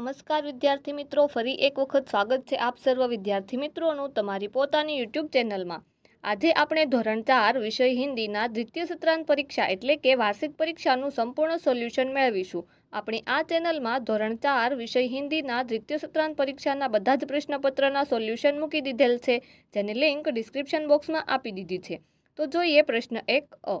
નમસ્કાર વિદ્યાર્થી મિત્રો ફરી એક વખત સ્વાગત છે આપ સર્વ વિદ્યાર્થી મિત્રોનું તમારી પોતાની યુટ્યુબ ચેનલમાં આજે આપણે ધોરણ ચાર વિષય હિન્દીના દ્વિતીય સત્રાંત પરીક્ષા એટલે કે વાર્ષિક પરીક્ષાનું સંપૂર્ણ સોલ્યુશન મેળવીશું આપણી આ ચેનલમાં ધોરણ ચાર વિષય હિન્દીના દ્વિતીય સત્રાંત પરીક્ષાના બધા જ પ્રશ્નપત્રના સોલ્યુશન મૂકી દીધેલ છે જેની લિંક ડિસ્ક્રિપ્શન બોક્સમાં આપી દીધી છે તો જોઈએ પ્રશ્ન એક અ